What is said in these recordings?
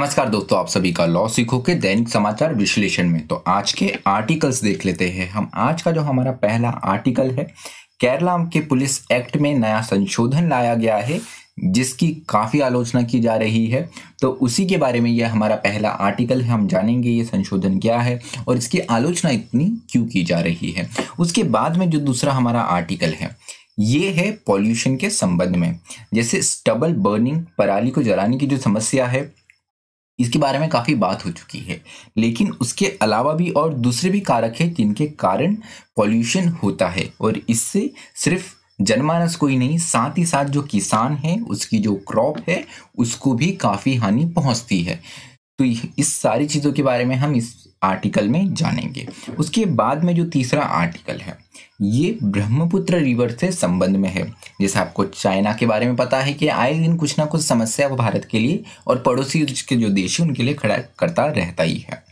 नमस्कार दोस्तों आप सभी का लॉ सीखो के दैनिक समाचार विश्लेषण में तो आज के आर्टिकल्स देख लेते हैं हम आज का जो हमारा पहला आर्टिकल है केरला के पुलिस एक्ट में नया संशोधन लाया गया है जिसकी काफ़ी आलोचना की जा रही है तो उसी के बारे में यह हमारा पहला आर्टिकल है हम जानेंगे ये संशोधन क्या है और इसकी आलोचना इतनी क्यों की जा रही है उसके बाद में जो दूसरा हमारा आर्टिकल है ये है पॉल्यूशन के संबंध में जैसे स्टबल बर्निंग पराली को जलाने की जो समस्या है इसके बारे में काफ़ी बात हो चुकी है लेकिन उसके अलावा भी और दूसरे भी कारक हैं जिनके कारण पॉल्यूशन होता है और इससे सिर्फ जनमानस को ही नहीं साथ ही साथ जो किसान है उसकी जो क्रॉप है उसको भी काफ़ी हानि पहुंचती है तो इस सारी चीज़ों के बारे में हम इस आर्टिकल में जानेंगे उसके बाद में जो तीसरा आर्टिकल है ये ब्रह्मपुत्र रिवर से संबंध में है जैसे आपको चाइना के बारे में पता है कि आए दिन कुछ ना कुछ समस्या वो भारत के लिए और पड़ोसी के जो देश हैं उनके लिए खड़ा करता रहता ही है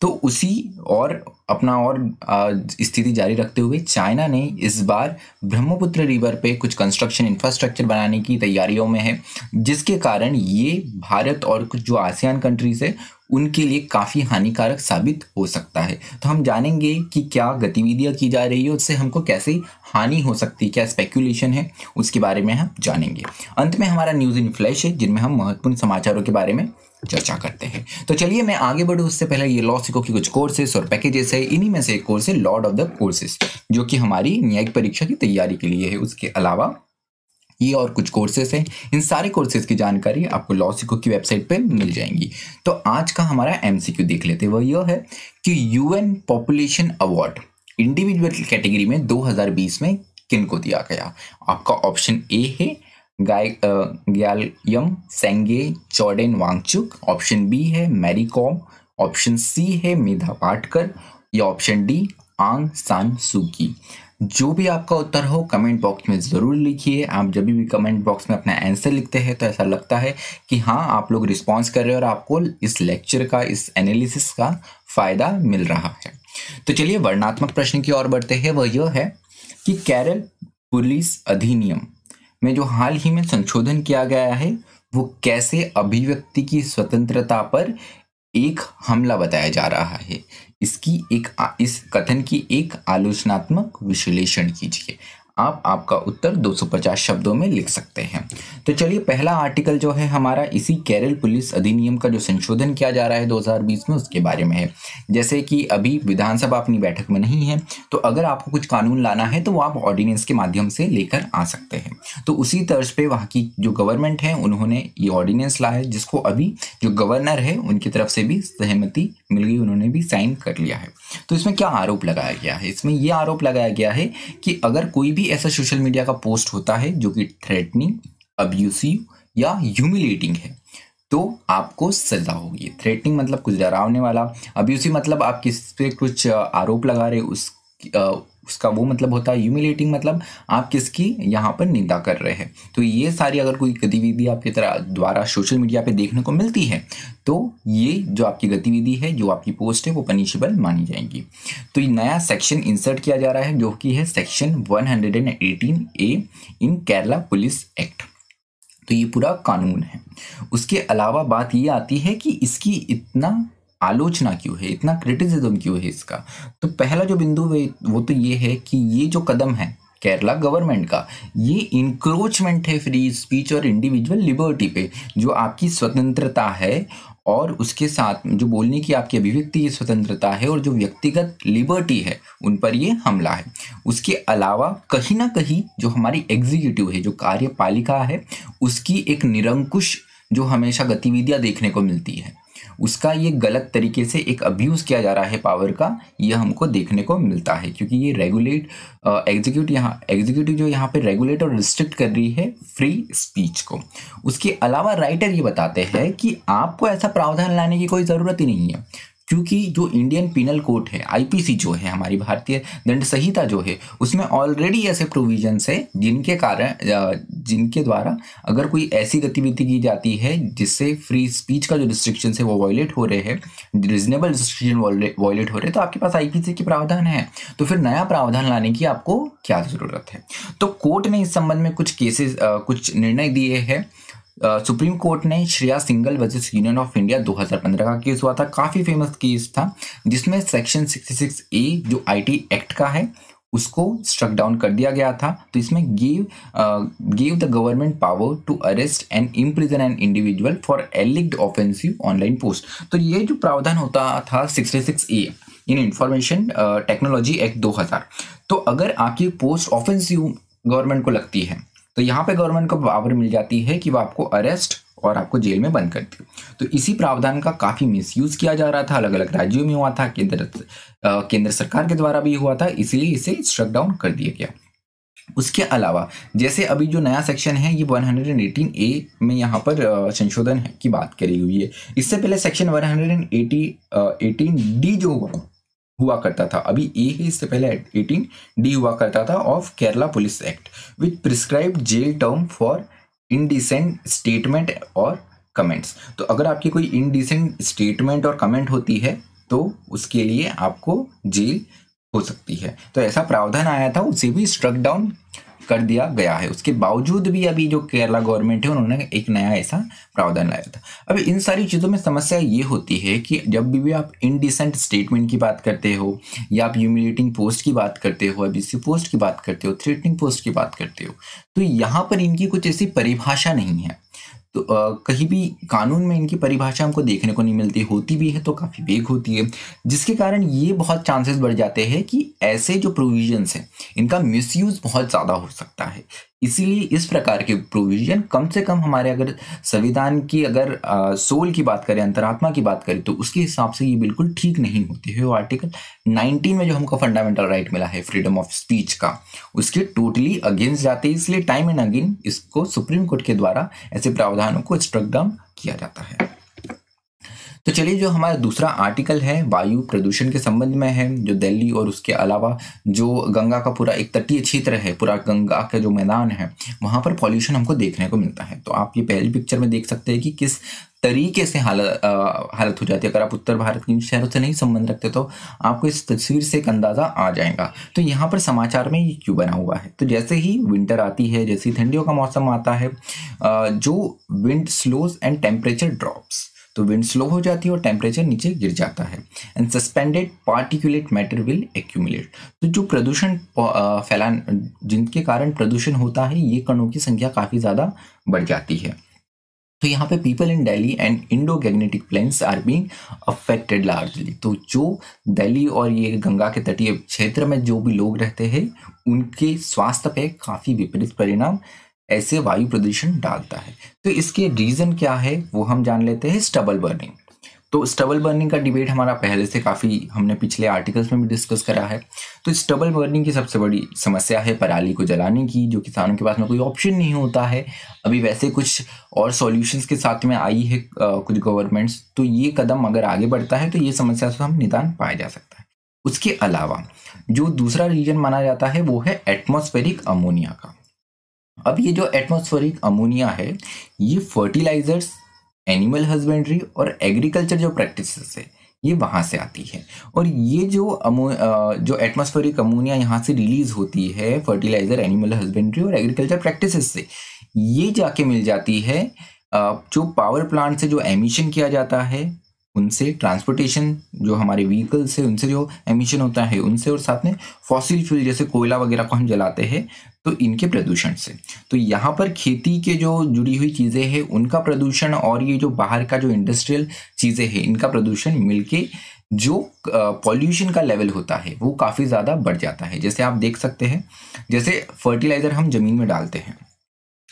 तो उसी और अपना और स्थिति जारी रखते हुए चाइना ने इस बार ब्रह्मपुत्र रिवर पे कुछ कंस्ट्रक्शन इंफ्रास्ट्रक्चर बनाने की तैयारियों में है जिसके कारण ये भारत और कुछ जो आसियान कंट्रीज है उनके लिए काफ़ी हानिकारक साबित हो सकता है तो हम जानेंगे कि क्या गतिविधियाँ की जा रही है उससे हमको कैसे हानि हो सकती है क्या स्पेकुलेशन है उसके बारे में हम जानेंगे अंत में हमारा न्यूज़ इन फ्लैश है जिनमें हम महत्वपूर्ण समाचारों के बारे में चर्चा करते हैं तो चलिए मैं आगे बढ़ूँ उससे पहले ये लॉ सीखो की कुछ कोर्सेस और पैकेजेस है इन्हीं में से एक कोर्स है लॉर्ड ऑफ द कोर्सेस जो कि हमारी न्यायिक परीक्षा की तैयारी के लिए है उसके अलावा ये और कुछ कोर्सेज हैं इन सारे कोर्सेज की जानकारी आपको लॉ सिको की वेबसाइट पर मिल जाएंगी तो आज का हमारा एम देख लेते हैं वह यह है कि U population award individual category में 2020 में किन को दिया गया आपका ऑप्शन ए है गाय ग्यालयम सेंगे चौडेन वांगचुक ऑप्शन बी है मैरी कॉम ऑप्शन सी है मेधा पाटकर या ऑप्शन डी आंग सान सुकी जो भी आपका उत्तर हो कमेंट बॉक्स में ज़रूर लिखिए आप जब भी कमेंट बॉक्स में अपना आंसर लिखते हैं तो ऐसा लगता है कि हाँ आप लोग रिस्पॉन्स कर रहे हो और आपको इस लेक्चर का इस एनालिसिस का फ़ायदा मिल रहा है तो चलिए वर्णात्मक प्रश्न की ओर बढ़ते हैं वह यह है कि केरल पुलिस अधिनियम में जो हाल ही में संशोधन किया गया है वो कैसे अभिव्यक्ति की स्वतंत्रता पर एक हमला बताया जा रहा है इसकी एक इस कथन की एक आलोचनात्मक विश्लेषण कीजिए आप आपका उत्तर 250 शब्दों में लिख सकते हैं तो चलिए पहला आर्टिकल जो है हमारा इसी केरल पुलिस अधिनियम का जो संशोधन किया जा रहा है 2020 में उसके बारे में है जैसे कि अभी विधानसभा अपनी बैठक में नहीं है तो अगर आपको कुछ कानून लाना है तो वो आप ऑर्डिनेंस के माध्यम से लेकर आ सकते हैं तो उसी तर्ज पर वहाँ की जो गवर्नमेंट है उन्होंने ये ऑर्डिनेंस ला है जिसको अभी जो गवर्नर है उनकी तरफ से भी सहमति मिल गई उन्होंने भी साइन कर लिया है तो इसमें क्या आरोप लगाया गया है इसमें यह आरोप लगाया गया है कि अगर कोई भी ऐसा सोशल मीडिया का पोस्ट होता है जो कि थ्रेटनिंग अब्यूसिव या ह्यूमिलेटिंग है तो आपको सजा होगी थ्रेटनिंग मतलब कुछ डरावने वाला अब्यूसिव मतलब आप किस पे कुछ आरोप लगा रहे उस उसका वो मतलब होता है ह्यूमिलेटिंग मतलब आप किसकी यहाँ पर निंदा कर रहे हैं तो ये सारी अगर कोई गतिविधि आपके तरह द्वारा सोशल मीडिया पे देखने को मिलती है तो ये जो आपकी गतिविधि है जो आपकी पोस्ट है वो पनिशेबल मानी जाएंगी तो ये नया सेक्शन इंसर्ट किया जा रहा है जो कि है section one A in Kerala police act तो ये पूरा कानून है उसके अलावा बात ये आती है कि इसकी इतना आलोचना क्यों है इतना क्रिटिसिज्म क्यों है इसका तो पहला जो बिंदु है वो तो ये है कि ये जो कदम है केरला गवर्नमेंट का ये इंक्रोचमेंट है फ्री स्पीच और इंडिविजुअल लिबर्टी पे जो आपकी स्वतंत्रता है और उसके साथ जो बोलने की आपकी अभिव्यक्ति की स्वतंत्रता है और जो व्यक्तिगत लिबर्टी है उन पर ये हमला है उसके अलावा कहीं ना कहीं जो हमारी एग्जीक्यूटिव है जो कार्यपालिका है उसकी एक निरंकुश जो हमेशा गतिविधियां देखने को मिलती है उसका ये गलत तरीके से एक अब्यूज़ किया जा रहा है पावर का ये हमको देखने को मिलता है क्योंकि ये रेगुलेट एग्जीक्यूट यहाँ एग्जीक्यूटिव जो यहाँ पे रेगुलेट और रिस्ट्रिक्ट कर रही है फ्री स्पीच को उसके अलावा राइटर ये बताते हैं कि आपको ऐसा प्रावधान लाने की कोई ज़रूरत ही नहीं है क्योंकि जो इंडियन पिनल कोड है आईपीसी जो है हमारी भारतीय दंड संहिता जो है उसमें ऑलरेडी ऐसे प्रोविजंस है जिनके कारण जिनके द्वारा अगर कोई ऐसी गतिविधि की जाती है जिससे फ्री स्पीच का जो रिस्ट्रिक्शन है वो वॉयलेट हो रहे हैं रिजनेबल रिस्ट्रिक्शन वॉयलेट हो रहे हैं तो आपके पास आईपीसी के प्रावधान है तो फिर नया प्रावधान लाने की आपको क्या ज़रूरत है तो कोर्ट ने इस संबंध में कुछ केसेस कुछ निर्णय दिए हैं सुप्रीम कोर्ट ने Shreya Singhal versus union of India 2015 का केस हुआ था काफ़ी फेमस केस था जिसमें सेक्शन 66 ए जो आईटी एक्ट का है उसको स्ट्रक डाउन कर दिया गया था तो इसमें give give the government power to arrest and imprison an individual for alleged offensive online post तो ये जो प्रावधान होता था 66 A in information technology act 2000 तो अगर आपकी पोस्ट ऑफेंसिव गवर्नमेंट को लगती है तो यहाँ पे गवर्नमेंट को पावर मिल जाती है कि वो आपको अरेस्ट और आपको जेल में बंद कर दी तो इसी प्रावधान का काफ़ी मिसयूज किया जा रहा था अलग अलग राज्यों में हुआ था केंद्र केंद्र सरकार के द्वारा भी हुआ था इसलिए इसे शटडाउन डाउन कर दिया गया उसके अलावा जैसे अभी जो नया सेक्शन है ये 118 ए में यहाँ पर संशोधन की बात करी हुई है इससे पहले सेक्शन 118 18 डी जो हुआ हुआ करता था अभी ए है इससे पहले 18 डी हुआ करता था of Kerala police act which prescribe jail term for indecent statement और कमेंट्स तो अगर आपकी कोई इनडिसेंट स्टेटमेंट और कमेंट होती है तो उसके लिए आपको जेल हो सकती है तो ऐसा प्रावधान आया था उसे भी स्ट्रक डाउन कर दिया गया है उसके बावजूद भी अभी जो केरला गवर्नमेंट है उन्होंने एक नया ऐसा प्रावधान लाया था अब इन सारी चीज़ों में समस्या ये होती है कि जब भी आप इनडिसेंट स्टेटमेंट की बात करते हो या आप ह्यूमिलेटिंग पोस्ट की बात करते हो अभी पोस्ट की बात करते हो थ्रेटनिंग पोस्ट की बात करते हो तो यहाँ पर इनकी कुछ ऐसी परिभाषा नहीं है तो आ, कहीं भी कानून में इनकी परिभाषा हमको देखने को नहीं मिलती होती भी है तो काफ़ी वेग होती है जिसके कारण ये बहुत चांसेस बढ़ जाते हैं कि ऐसे जो प्रोविजंस हैं इनका मिसयूज़ बहुत ज़्यादा हो सकता है इसीलिए इस प्रकार के प्रोविजन कम से कम हमारे अगर संविधान की अगर आ, सोल की बात करें अंतरात्मा की बात करें तो उसके हिसाब से ये बिल्कुल ठीक नहीं होती है वो आर्टिकल 19 में जो हमको फंडामेंटल राइट मिला है फ्रीडम ऑफ स्पीच का उसके टोटली अगेंस्ट जाते हैं इसलिए टाइम एंड अगेन इसको सुप्रीम कोर्ट के द्वारा ऐसे प्रावधानों को स्ट्रकडाउन किया जाता है तो चलिए जो हमारा दूसरा आर्टिकल है वायु प्रदूषण के संबंध में है जो दिल्ली और उसके अलावा जो गंगा का पूरा एक तटीय क्षेत्र है पूरा गंगा का जो मैदान है वहाँ पर पॉल्यूशन हमको देखने को मिलता है तो आप ये पहली पिक्चर में देख सकते हैं कि किस तरीके से हालत हालत हो जाती है अगर आप उत्तर भारत के शहरों से नहीं संबंध रखते तो आपको इस तस्वीर से एक अंदाज़ा आ जाएगा तो यहाँ पर समाचार में ये क्यों बना हुआ है तो जैसे ही विंटर आती है जैसे ही ठंडियों का मौसम आता है जो wind slows and temperature drops तो विंड स्लो हो जाती है और टेम्परेचर नीचे गिर जाता है and suspended particulate matter will accumulate तो जो प्रदूषण फैलान जिनके कारण प्रदूषण होता है ये कणों की संख्या काफ़ी ज़्यादा बढ़ जाती है तो यहाँ पे people in Delhi and Indo Gangetic plains are being affected largely तो जो दिल्ली और ये गंगा के तटीय क्षेत्र में जो भी लोग रहते हैं उनके स्वास्थ्य पे काफ़ी विपरीत परिणाम ऐसे वायु प्रदूषण डालता है तो इसके रीज़न क्या है वो हम जान लेते हैं स्टबल बर्निंग तो स्टबल बर्निंग का डिबेट हमारा पहले से काफ़ी हमने पिछले आर्टिकल्स में भी डिस्कस करा है तो स्टबल बर्निंग की सबसे बड़ी समस्या है पराली को जलाने की जो किसानों के पास में कोई ऑप्शन नहीं होता है अभी वैसे कुछ और सॉल्यूशंस के साथ में आई है कुछ गवर्नमेंट्स तो ये कदम अगर आगे बढ़ता है तो ये समस्या से हम निदान पाया जा सकता है उसके अलावा जो दूसरा रीजन माना जाता है वो है एटमोस्फेरिक अमोनिया का अब ये जो एटमोस्फेरिक अमोनिया है ये फर्टिलाइजर्स एनिमल हस्बेंड्री और एग्रीकल्चर जो प्रैक्टिस है ये वहाँ से आती है और ये जो अमो जो एटमोस्फेरिक अमोनिया यहाँ से रिलीज होती है फर्टिलाइज़र एनिमल हस्बेंड्री और एग्रीकल्चर प्रैक्टिसेस से ये जाके मिल जाती है जो पावर प्लांट से जो एमिशन किया जाता है उनसे ट्रांसपोर्टेशन जो हमारे व्हीकल से उनसे जो एमिशन होता है उनसे और साथ में फॉसिल फ्यूल जैसे कोयला वगैरह को हम जलाते हैं तो इनके प्रदूषण से तो यहाँ पर खेती के जो जुड़ी हुई चीज़ें हैं उनका प्रदूषण और ये जो बाहर का जो इंडस्ट्रियल चीज़ें हैं इनका प्रदूषण मिलके जो पॉल्यूशन का लेवल होता है वो काफ़ी ज़्यादा बढ़ जाता है जैसे आप देख सकते हैं जैसे फर्टिलाइज़र हम ज़मीन में डालते हैं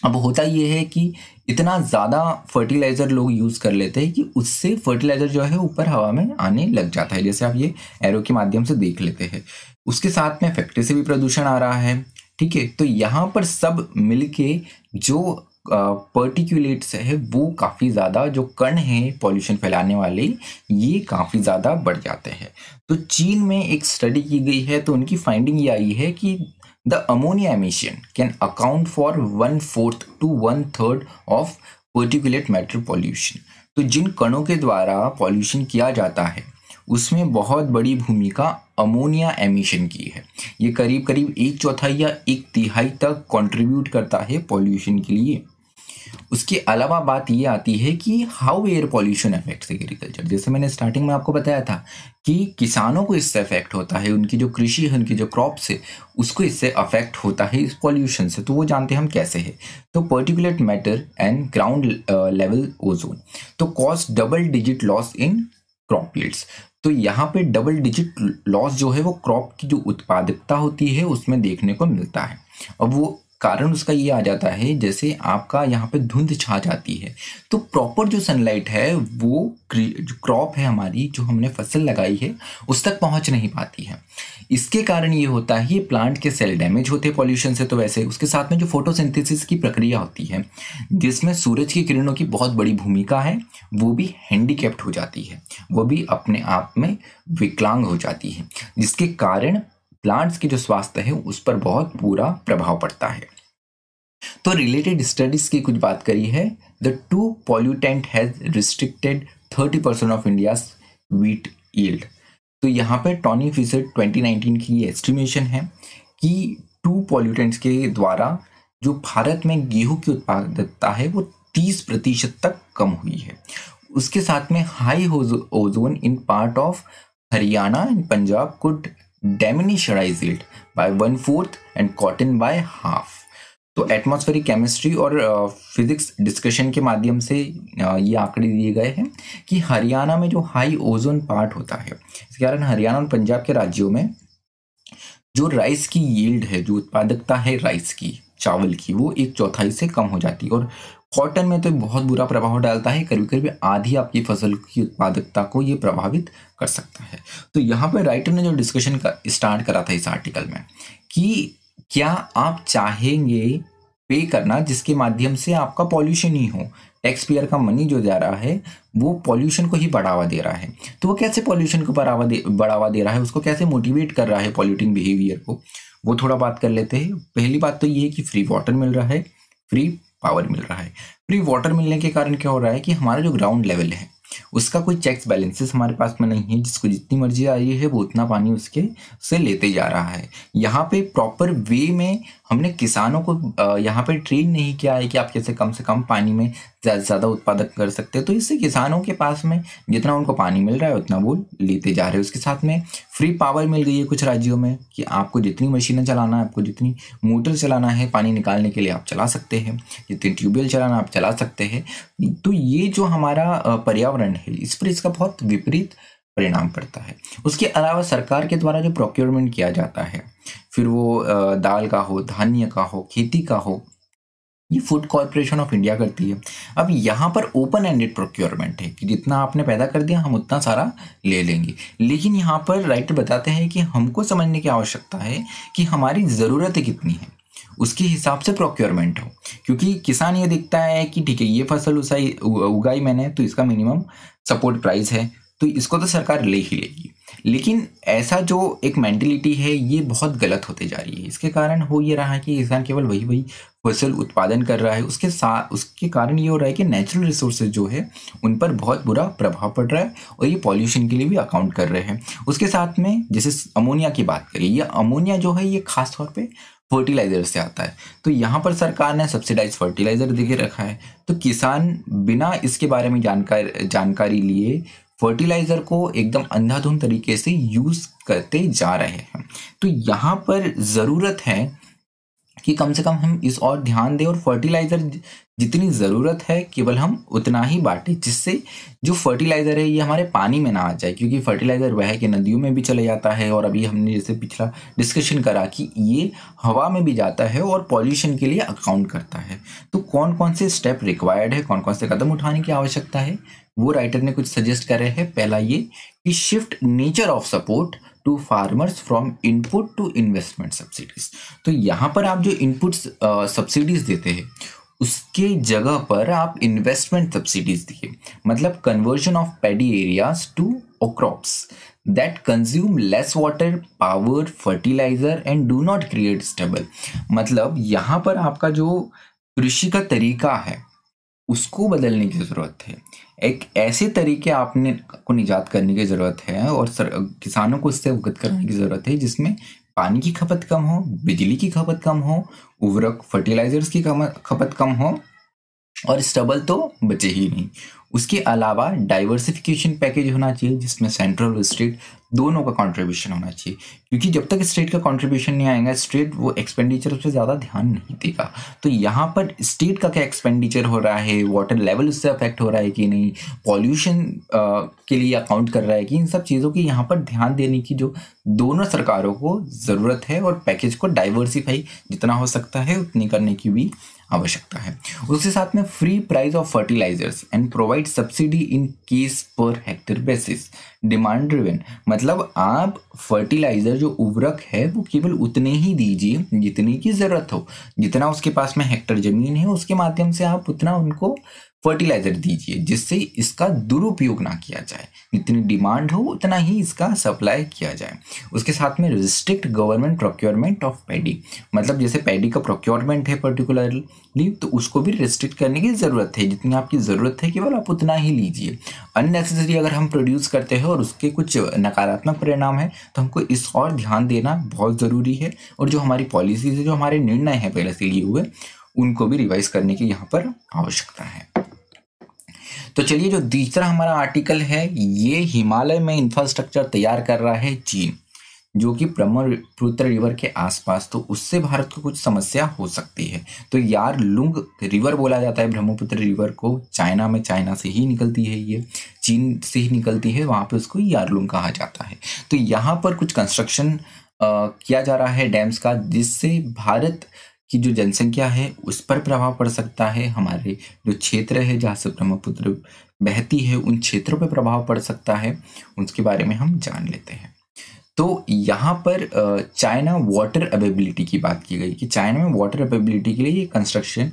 अब होता ये है कि इतना ज़्यादा फर्टिलाइज़र लोग यूज़ कर लेते हैं कि उससे फर्टिलाइज़र जो है ऊपर हवा में आने लग जाता है जैसे आप ये एरो के माध्यम से देख लेते हैं उसके साथ में फैक्ट्री से भी प्रदूषण आ रहा है ठीक है तो यहाँ पर सब मिल के जो पर्टिकुलेट्स है वो काफ़ी ज़्यादा जो कण हैं पॉल्यूशन फैलाने वाले ये काफ़ी ज़्यादा बढ़ जाते हैं तो चीन में एक स्टडी की गई है तो उनकी फाइंडिंग ये आई है कि the ammonia emission can account for one fourth to one third of particulate matter pollution तो जिन कणों के द्वारा पॉल्यूशन किया जाता है उसमें बहुत बड़ी भूमिका अमोनिया एमिशन की है ये करीब करीब एक चौथाई या एक तिहाई तक कंट्रीब्यूट करता है पॉल्यूशन के लिए उसके अलावा बात ये आती है कि how air pollution affect agriculture जैसे मैंने स्टार्टिंग में आपको बताया था कि किसानों को इससे अफेक्ट होता है उनकी जो कृषि है उनकी जो क्रॉप्स है उसको इससे अफेक्ट होता है इस पॉल्यूशन से तो वो जानते हैं हम कैसे है तो particulate matter and ground level ozone तो cause double digit loss in crop yields तो यहाँ पे डबल डिजिट लॉस जो है वो क्रॉप की जो उत्पादकता होती है उसमें देखने को मिलता है अब वो कारण उसका ये आ जाता है जैसे आपका यहाँ पे धुंध छा जाती है तो प्रॉपर जो सनलाइट है वो जो क्रॉप है हमारी जो हमने फसल लगाई है उस तक पहुँच नहीं पाती है इसके कारण ये होता है ये प्लांट के सेल डैमेज होते हैं पॉल्यूशन से तो वैसे उसके साथ में जो फोटोसिंथेसिस की प्रक्रिया होती है जिसमें सूरज की किरणों की बहुत बड़ी भूमिका है वो भी हैंडीकेप्ट हो जाती है वो भी अपने आप में विकलांग हो जाती है जिसके कारण प्लांट्स के जो स्वास्थ्य है उस पर बहुत बुरा प्रभाव पड़ता है तो रिलेटेड स्टडीज की कुछ बात करी है the two pollutant has restricted thirty percent of India wheat yield तो यहाँ पर टॉनी फिशर 2019 की एस्टिमेशन है कि टू पॉल्यूटेंट्स के द्वारा जो भारत में गेहूं की उत्पादकता है वो 30 प्रतिशत तक कम हुई है उसके साथ में high ozone in part of Haryana and Punjab could diminish it by one fourth and cotton by half तो एटमॉस्फेरिक केमिस्ट्री और फिजिक्स uh, डिस्कशन के माध्यम से uh, ये आंकड़े दिए गए हैं कि हरियाणा में जो हाई ओजोन पार्ट होता है इसके कारण हरियाणा और पंजाब के राज्यों में जो राइस की यील्ड है जो उत्पादकता है राइस की चावल की वो एक चौथाई से कम हो जाती है और कॉटन में तो बहुत बुरा प्रभाव डालता है कभी कभी आधी आपकी फसल की उत्पादकता को ये प्रभावित कर सकता है तो यहाँ पर राइटर ने जो डिस्कशन का स्टार्ट करा था इस आर्टिकल में कि क्या आप चाहेंगे पे करना जिसके माध्यम से आपका पॉल्यूशन ही हो टैक्स पेयर का मनी जो जा रहा है वो पॉल्यूशन को ही बढ़ावा दे रहा है तो वो कैसे पॉल्यूशन को बढ़ावा दे बढ़ावा दे रहा है उसको कैसे मोटिवेट कर रहा है पॉल्यूटिंग बिहेवियर को वो थोड़ा बात कर लेते हैं पहली बात तो ये है कि फ्री वाटर मिल रहा है फ्री पावर मिल रहा है फ्री तो वाटर मिलने के कारण क्या हो रहा है कि हमारा जो ग्राउंड लेवल है उसका कोई चेक्स बैलेंसेस हमारे पास में नहीं है जिसको जितनी मर्जी आ रही है वो उतना पानी उसके से लेते जा रहा है यहाँ पे प्रॉपर वे में हमने किसानों को यहाँ पे ट्रेन नहीं किया है कि आप कैसे कम से कम पानी में ज़्यादा उत्पादक कर सकते हैं तो इससे किसानों के पास में जितना उनको पानी मिल रहा है उतना वो लेते जा रहे हैं उसके साथ में फ्री पावर मिल गई है कुछ राज्यों में कि आपको जितनी मशीनें चलाना है आपको जितनी मोटर चलाना है पानी निकालने के लिए आप चला सकते हैं जितनी ट्यूबवेल चलाना आप चला सकते हैं तो ये जो हमारा पर्यावरण है इस पर इसका बहुत विपरीत परिणाम पड़ता है उसके अलावा सरकार के द्वारा जो प्रोक्योरमेंट किया जाता है फिर वो दाल का हो धान्य का हो खेती का हो ये फूड कॉरपोरेशन ऑफ इंडिया करती है अब यहाँ पर ओपन एंडेड प्रोक्योरमेंट है कि जितना आपने पैदा कर दिया हम उतना सारा ले लेंगे लेकिन यहाँ पर राइटर बताते हैं कि हमको समझने की आवश्यकता है कि हमारी जरूरत कितनी है उसके हिसाब से प्रोक्योरमेंट हो क्योंकि किसान ये देखता है कि ठीक है ये फसल उसाई उगाई मैंने तो इसका मिनिमम सपोर्ट प्राइस है तो इसको तो सरकार ले ही लेगी लेकिन ऐसा जो एक मेंटेलिटी है ये बहुत गलत होते जा रही है इसके कारण हो ये रहा है कि किसान केवल वही वही फसल उत्पादन कर रहा है उसके साथ उसके कारण ये हो रहा है कि नेचुरल रिसोर्सेज जो है उन पर बहुत बुरा प्रभाव पड़ रहा है और ये पॉल्यूशन के लिए भी अकाउंट कर रहे हैं उसके साथ में जैसे अमोनिया की बात करें ये अमोनिया जो है ये खास तौर फर्टिलाइज़र से आता है तो यहाँ पर सरकार ने सब्सिडाइज फर्टिलाइज़र दे रखा है तो किसान बिना इसके बारे में जानकार जानकारी लिए फर्टिलाइजर को एकदम अंधाधुंध तरीके से यूज़ करते जा रहे हैं तो यहाँ पर ज़रूरत है कि कम से कम हम इस और ध्यान दें और फर्टिलाइज़र जितनी ज़रूरत है केवल हम उतना ही बांटें जिससे जो फर्टिलाइज़र है ये हमारे पानी में ना आ जाए क्योंकि फर्टिलाइज़र वह के नदियों में भी चले जाता है और अभी हमने जैसे पिछला डिस्कशन करा कि ये हवा में भी जाता है और पॉल्यूशन के लिए अकाउंट करता है तो कौन कौन से स्टेप रिक्वायर्ड है कौन कौन से कदम उठाने की आवश्यकता है वो राइटर ने कुछ सजेस्ट करे है पहला ये कि shift nature of support to farmers from input to investment subsidies तो यहाँ पर आप जो इनपुट सब्सिडीज देते हैं उसके जगह पर आप इन्वेस्टमेंट सब्सिडीज दिए मतलब conversion of paddy areas to ओ crops that consume less water power fertilizer and do not create stubble मतलब यहाँ पर आपका जो कृषि का तरीका है उसको बदलने की ज़रूरत है एक ऐसे तरीके आपने को निजात करने की ज़रूरत है और सर, किसानों को इससे अवगत कराने की हाँ ज़रूरत है जिसमें पानी की खपत कम हो बिजली की खपत कम हो उर्वरक फर्टिलाइजर्स की खपत कम हो और स्टबल तो बचे ही नहीं उसके अलावा डाइवर्सिफिकेशन पैकेज होना चाहिए जिसमें सेंट्रल और स्टेट दोनों का कंट्रीब्यूशन होना चाहिए क्योंकि जब तक स्टेट का कंट्रीब्यूशन नहीं आएगा स्टेट वो एक्सपेंडिचर पर ज़्यादा ध्यान नहीं देगा तो यहाँ पर स्टेट का क्या एक्सपेंडिचर हो रहा है वाटर लेवल उससे अफेक्ट हो रहा है कि नहीं पॉल्यूशन के लिए अकाउंट कर रहा है कि इन सब चीज़ों की यहाँ पर ध्यान देने की जो दोनों सरकारों को ज़रूरत है और पैकेज को डाइवर्सिफाई जितना हो सकता है उतनी करने की भी आवश्यकता है उसके साथ में free price of fertilisers and provide subsidy in case per hectare basis demand driven मतलब आप फर्टिलाइजर जो उर्वरक है वो केवल उतने ही दीजिए जितने की ज़रूरत हो जितना उसके पास में हेक्टर ज़मीन है उसके माध्यम से आप उतना उनको फर्टिलाइजर दीजिए जिससे इसका दुरुपयोग ना किया जाए जितनी डिमांड हो उतना ही इसका सप्लाई किया जाए उसके साथ में restrict government procurement of paddy मतलब जैसे पैडी का प्रोक्योरमेंट है पर्टिकुलरली तो उसको भी रिस्ट्रिक्ट करने की ज़रूरत है जितनी आपकी ज़रूरत है केवल आप उतना ही लीजिए अननेसेसरी अगर हम प्रोड्यूस करते हैं और उसके कुछ नकारात्मक परिणाम है तो हमको इस और ध्यान देना बहुत ज़रूरी है और जो हमारी पॉलिसीज है जो हमारे निर्णय हैं पहले से लिए हुए उनको भी रिवाइज करने की यहाँ पर आवश्यकता है तो चलिए जो तीसरा हमारा आर्टिकल है ये हिमालय में इंफ्रास्ट्रक्चर तैयार कर रहा है चीन जो कि ब्रह्मपुत्र रिवर के आसपास तो उससे भारत को कुछ समस्या हो सकती है तो यार लुंग रिवर बोला जाता है ब्रह्मपुत्र रिवर को चाइना में चाइना से ही निकलती है ये चीन से ही निकलती है वहाँ पे उसको यारलुंग कहा जाता है तो यहाँ पर कुछ कंस्ट्रक्शन किया जा रहा है डैम्स का जिससे भारत कि जो जनसंख्या है उस पर प्रभाव पड़ सकता है हमारे जो क्षेत्र है जहाँ से ब्रह्मपुत्र बहती है उन क्षेत्रों पर प्रभाव पड़ सकता है उसके बारे में हम जान लेते हैं तो यहाँ पर चाइना वाटर अवेबिलिटी की बात की गई कि चाइना में वाटर अवेबिलिटी के लिए ये कंस्ट्रक्शन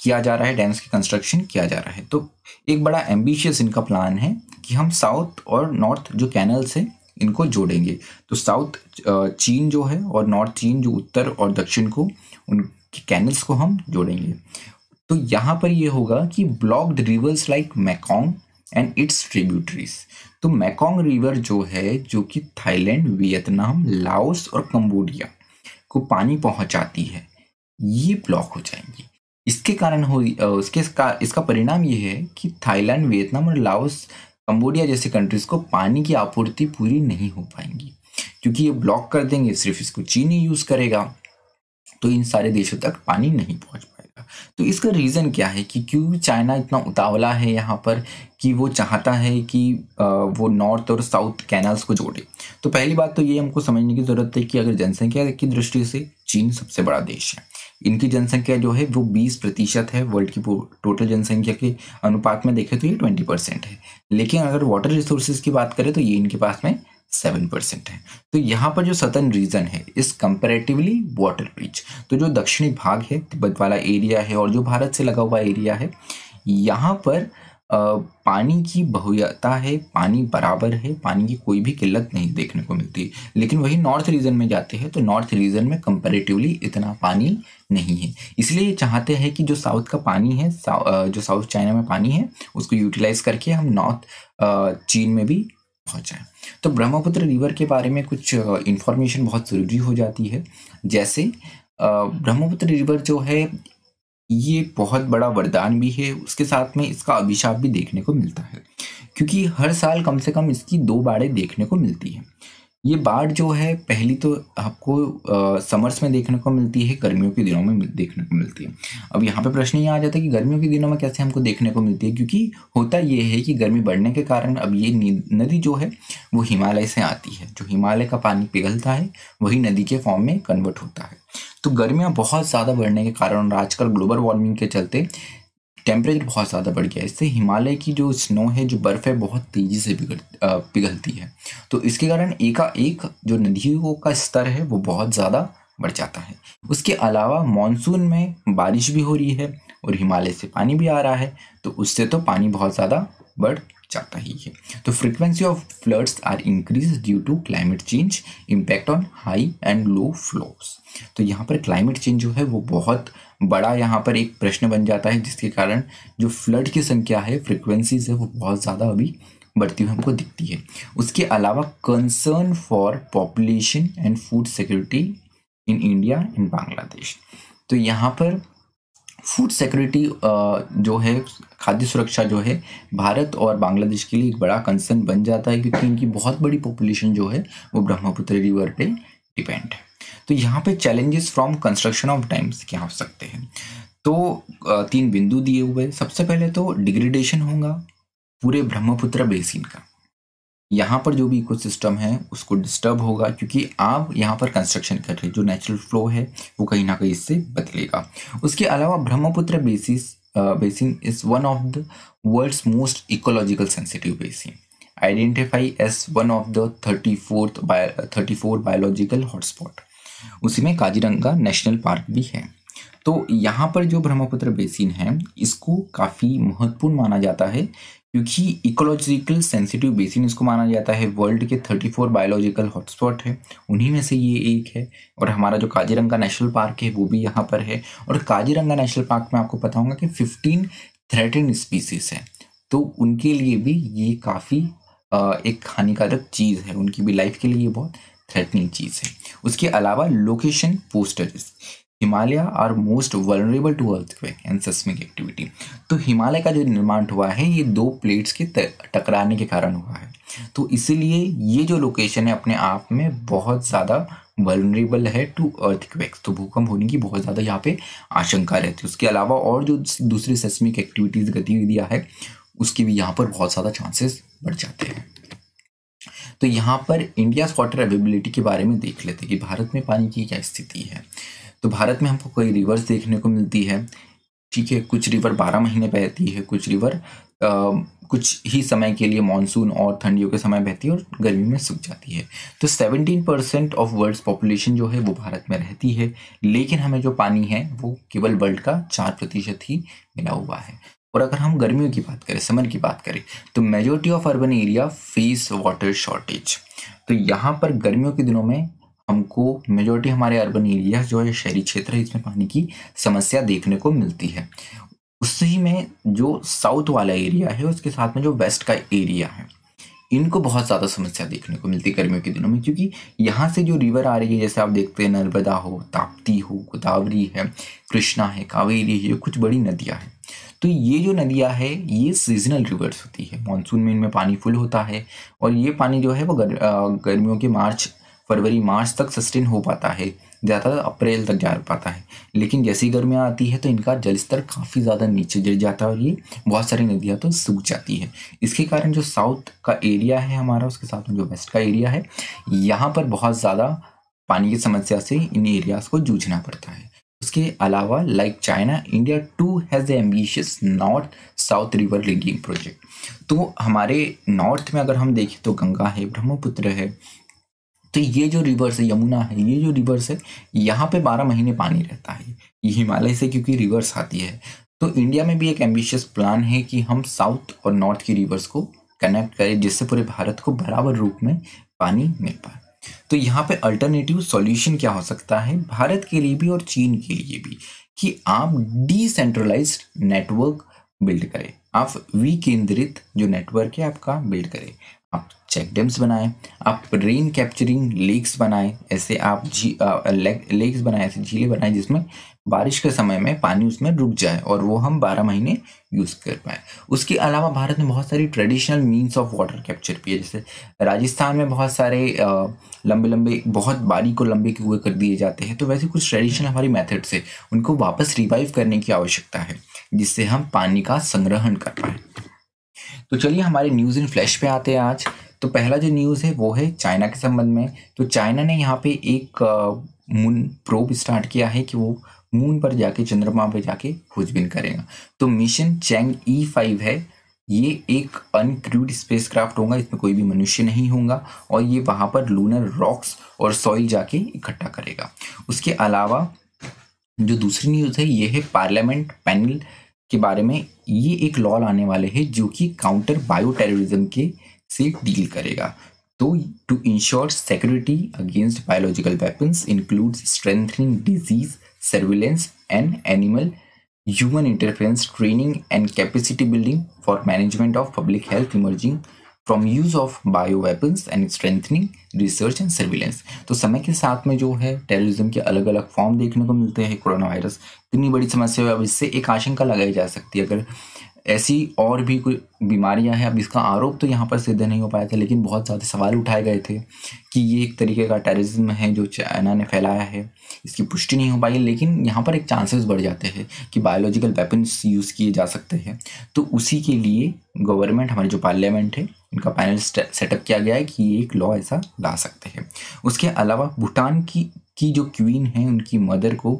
किया जा रहा है डैम्स की कंस्ट्रक्शन किया जा रहा है तो एक बड़ा एम्बिशियस इनका प्लान है कि हम साउथ और नॉर्थ जो कैनल्स हैं इनको जोड़ेंगे तो साउथ चीन जो है और नॉर्थ चीन जो उत्तर और दक्षिण को उनके कैनल्स को हम जोड़ेंगे तो यहाँ पर ये होगा कि blocked rivers like Mekong and its tributaries तो मैकोंग रिवर जो है जो कि थाईलैंड वियतनाम लाओस और कंबोडिया को पानी पहुँचाती है ये ब्लॉक हो जाएंगी इसके कारण हो उसके इसका इसका परिणाम ये है कि थाईलैंड वियतनाम और लाओस कंबोडिया जैसे कंट्रीज़ को पानी की आपूर्ति पूरी नहीं हो पाएंगी क्योंकि ये ब्लॉक कर देंगे सिर्फ इसको चीनी ही यूज़ करेगा तो इन सारे देशों तक पानी नहीं पहुंच पाएगा तो इसका रीज़न क्या है कि क्यों चाइना इतना उतावला है यहाँ पर कि वो चाहता है कि वो नॉर्थ और साउथ कैनल्स को जोड़े तो पहली बात तो ये हमको समझने की ज़रूरत है कि अगर जनसंख्या की दृष्टि से चीन सबसे बड़ा देश है इनकी जनसंख्या जो है वो 20 प्रतिशत है वर्ल्ड की टोटल जनसंख्या के अनुपात में देखें तो ये 20 परसेंट है लेकिन अगर वाटर रिसोर्सेज की बात करें तो ये इनके पास में सेवन परसेंट है तो यहाँ पर जो सतन रीजन है इस कंपेरेटिवली वाटर रिच तो जो दक्षिणी भाग है तिब्बत वाला एरिया है और जो भारत से लगा हुआ एरिया है यहाँ पर पानी की बहुता है पानी बराबर है पानी की कोई भी किल्लत नहीं देखने को मिलती लेकिन वही नॉर्थ रीजन में जाते हैं तो नॉर्थ रीजन में कंपेरेटिवली इतना पानी नहीं है इसलिए चाहते हैं कि जो साउथ का पानी है जो साउथ चाइना में पानी है उसको यूटिलाइज करके हम नॉर्थ चीन में भी पहुँचाए तो ब्रह्मपुत्र रिवर के बारे में कुछ इन्फॉर्मेशन बहुत ज़रूरी हो जाती है जैसे ब्रह्मपुत्र रिवर जो है ये बहुत बड़ा वरदान भी है उसके साथ में इसका अभिशाप भी देखने को मिलता है क्योंकि हर साल कम से कम इसकी दो बाड़े देखने को मिलती हैं ये बाढ़ जो है पहली तो आपको समर्स में देखने को मिलती है गर्मियों के दिनों में देखने को मिलती है अब यहाँ पे प्रश्न ये आ जाता है कि गर्मियों के दिनों में कैसे हमको देखने को मिलती है क्योंकि होता ये है कि गर्मी बढ़ने के कारण अब ये नदी जो है वो हिमालय से आती है जो हिमालय का पानी पिघलता है वही नदी के फॉर्म में कन्वर्ट होता है तो गर्मियाँ बहुत ज़्यादा बढ़ने के कारण आजकल ग्लोबल वार्मिंग के चलते टेम्परेचर बहुत ज़्यादा बढ़ गया इससे हिमालय की जो स्नो है जो बर्फ़ है बहुत तेज़ी से पिघल पिघलती है तो इसके कारण एकाएक जो नदियों का स्तर है वो बहुत ज़्यादा बढ़ जाता है उसके अलावा मानसून में बारिश भी हो रही है और हिमालय से पानी भी आ रहा है तो उससे तो पानी बहुत ज़्यादा बढ़ जाता ही है तो frequency of floods are increase due to climate change impact on high and low flows तो यहाँ पर क्लाइमेट चेंज जो है वो बहुत बड़ा यहाँ पर एक प्रश्न बन जाता है जिसके कारण जो फ्लड की संख्या है फ्रिक्वेंसीज है वो बहुत ज़्यादा अभी बढ़ती हुई हमको दिखती है उसके अलावा concern for population and food security in India and Bangladesh तो यहाँ पर फूड सिक्योरिटी uh, जो है खाद्य सुरक्षा जो है भारत और बांग्लादेश के लिए एक बड़ा कंसर्न बन जाता है क्योंकि इनकी बहुत बड़ी पॉपुलेशन जो है वो ब्रह्मपुत्र रिवर पे डिपेंड है तो यहाँ पे challenges from construction of dams क्या हो सकते हैं तो uh, तीन बिंदु दिए हुए सबसे पहले तो डिग्रेडेशन होगा पूरे ब्रह्मपुत्र बेसिन का यहाँ पर जो भी इको है उसको डिस्टर्ब होगा क्योंकि आप यहाँ पर कंस्ट्रक्शन कर रहे हैं जो नेचुरल फ्लो है वो कहीं ना कहीं इससे बदलेगा उसके अलावा Brahmaputra basis basin is one of the world's most ecological sensitive basin identify as one of the thirty fourth thirty four biological hotspot उसी में काजीरंगा नेशनल पार्क भी है तो यहाँ पर जो ब्रह्मपुत्र बेसिन है इसको काफ़ी महत्वपूर्ण माना जाता है क्योंकि इकोलॉजिकल सेंसिटिव बेसिन इसको माना जाता है वर्ल्ड के 34 बायोलॉजिकल हॉटस्पॉट है उन्हीं में से ये एक है और हमारा जो काजीरंगा नेशनल पार्क है वो भी यहाँ पर है और काजीरंगा नेशनल पार्क में आपको बताऊँगा कि 15 थ्रेटन स्पीसीज हैं तो उनके लिए भी ये काफ़ी एक हानिकारक चीज़ है उनकी भी लाइफ के लिए ये बहुत थ्रेटनिंग चीज़ है उसके अलावा location posters Himalaya are most vulnerable to earthquake and seismic activity तो हिमालय का जो निर्माण हुआ है ये दो प्लेट्स के टकराने के कारण हुआ है तो इसीलिए ये जो लोकेशन है अपने आप में बहुत ज़्यादा वनरेबल है टू अर्थक्वेक्स तो भूकंप होने की बहुत ज़्यादा यहाँ पे आशंका रहती है उसके अलावा और जो दूसरी सस्मिक एक्टिविटीज़ गतिविधियाँ है उसके भी यहाँ पर बहुत ज़्यादा चांसेस बढ़ जाते हैं तो यहाँ पर इंडिया वाटर अवेबिलिटी के बारे में देख लेते हैं कि भारत में पानी की क्या स्थिति है तो भारत में हमको कई रिवर्स देखने को मिलती है ठीक है कुछ रिवर बारह महीने बहती है कुछ रिवर कुछ ही समय के लिए मानसून और ठंडियों के समय बहती है और गर्मी में सूख जाती है तो 17 परसेंट ऑफ वर्ल्ड्स पॉपुलेशन जो है वो भारत में रहती है लेकिन हमें जो पानी है वो केवल वर्ल्ड का चार प्रतिशत ही मिला हुआ है और अगर हम गर्मियों की बात करें समर की बात करें तो majority of urban area face water shortage तो यहाँ पर गर्मियों के दिनों में हमको मेजोरिटी हमारे अर्बन एरिया जो है शहरी क्षेत्र है इसमें पानी की समस्या देखने को मिलती है उसी में जो साउथ वाला एरिया है उसके साथ में जो वेस्ट का एरिया है इनको बहुत ज़्यादा समस्या देखने को मिलती है गर्मियों के दिनों में क्योंकि यहाँ से जो रिवर आ रही है जैसे आप देखते हैं नर्मदा हो ताप्ती हो गोदावरी है कृष्णा है कावेरी है ये कुछ बड़ी नदियाँ हैं तो ये जो नदियाँ है ये सीजनल रिवर्स होती है मानसून में इनमें पानी फुल होता है और ये पानी जो है वो गर, गर्मियों के मार्च फरवरी मार्च तक सस्टेन हो पाता है ज़्यादातर अप्रैल तक जा पाता है लेकिन जैसी गर्मियाँ आती है तो इनका जलस्तर काफ़ी ज़्यादा नीचे गिर जाता है और ये बहुत सारी नदियाँ तो सूख जाती है इसके कारण जो साउथ का एरिया है हमारा उसके साथ में जो वेस्ट का एरिया है यहाँ पर बहुत ज़्यादा पानी की समस्या से इन एरियाज़ को जूझना पड़ता है उसके अलावा like China India too has a ambitious north south river linking project तो हमारे नॉर्थ में अगर हम देखें तो गंगा है ब्रह्मपुत्र है तो ये जो रिवर्स है यमुना है ये जो रिवर्स है यहाँ पे बारह महीने पानी रहता है ये हिमालय से क्योंकि रिवर्स आती है तो इंडिया में भी एक एम्बिशियस प्लान है कि हम साउथ और नॉर्थ की रिवर्स को कनेक्ट करें जिससे पूरे भारत को बराबर रूप में पानी मिल पाए तो यहाँ पे अल्टरनेटिव सॉल्यूशन क्या हो सकता है भारत के लिए भी और चीन के लिए भी कि आप डिसेंट्रलाइज नेटवर्क बिल्ड करें आप विकेंद्रित जो नेटवर्क है आपका बिल्ड करें आप चेक डैम्स बनाएं आप रेन कैप्चरिंग लेक्स बनाएं ऐसे आप झी लेक्स बनाएं ऐसे झीलें बनाएं जिसमें बारिश के समय में पानी उसमें रुक जाए और वो हम 12 महीने यूज़ कर पाए उसके अलावा भारत में बहुत सारी traditional means of water capture भी है जैसे राजस्थान में बहुत सारे लंबे लंबे बहुत बारीक को लंबे कुएँ कर दिए जाते हैं तो वैसे कुछ ट्रेडिशनल हमारी मेथड से उनको वापस रिवाइव करने की आवश्यकता है जिससे हम पानी का संग्रहण कर पाएँ तो चलिए हमारे न्यूज़ इन फ्लैश पे आते हैं आज तो पहला जो न्यूज़ है वो है चाइना के संबंध में तो चाइना ने यहाँ पे एक मून प्रोब स्टार्ट किया है कि वो मून पर जाके चंद्रमा पर जाके खोजबीन करेगा तो मिशन चैंग ई फाइव है ये एक अनक्रूड स्पेसक्राफ्ट होगा इसमें कोई भी मनुष्य नहीं होगा और ये वहाँ पर लूनर रॉक्स और सॉइल जाके इकट्ठा करेगा उसके अलावा जो दूसरी न्यूज़ है ये है पार्लियामेंट पैनल के बारे में ये एक लॉ लाने वाले हैं जो कि काउंटर बायो टेररिज्म के से डील करेगा तो to ensure security against biological weapons includes strengthening disease surveillance and animal human interference training and capacity building for management of public health emerging from use of bio weapons and strengthening research and surveillance तो समय के साथ में जो है terrorism के अलग अलग फॉर्म देखने को मिलते हैं कोरोना वायरस इतनी बड़ी समस्या है अब इससे एक आशंका लगाई जा सकती है अगर ऐसी और भी कोई बीमारियां हैं अब इसका आरोप तो यहाँ पर सिद्ध नहीं हो पाया था लेकिन बहुत ज़्यादा सवाल उठाए गए थे कि ये एक तरीके का टेररिज्म है जो चाइना ने फैलाया है इसकी पुष्टि नहीं हो पाई लेकिन यहाँ पर एक चांसेस बढ़ जाते हैं कि बायोलॉजिकल वेपन्स यूज़ किए जा सकते हैं तो उसी के लिए गवर्नमेंट हमारे जो पार्लियामेंट है उनका पैनल सेटअप किया गया है कि ये एक लॉ ऐसा ला सकते हैं उसके अलावा भूटान की की जो क्वीन है उनकी मदर को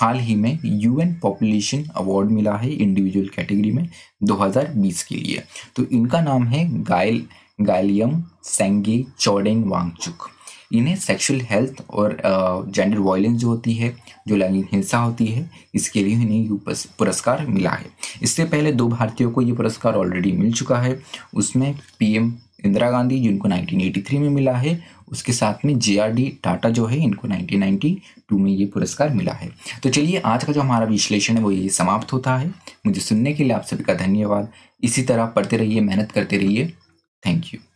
हाल ही में यूएन पॉपुलेशन अवार्ड मिला है इंडिविजुअल कैटेगरी में 2020 के लिए तो इनका नाम है गायल गायलियम सेंगे चौडेंग वांगचुक इन्हें सेक्सुअल हेल्थ और जेंडर वायलेंस जो होती है जो लैंगिक हिंसा होती है इसके लिए इन्हें ये पुरस्कार मिला है इससे पहले दो भारतीयों को ये पुरस्कार ऑलरेडी मिल चुका है उसमें पीएम इंदिरा गांधी जिनको 1983 में मिला है उसके साथ में जे टाटा जो है इनको 1992 में ये पुरस्कार मिला है तो चलिए आज का जो हमारा विश्लेषण है वो ये समाप्त होता है मुझे सुनने के लिए आप सभी का धन्यवाद इसी तरह पढ़ते रहिए मेहनत करते रहिए थैंक यू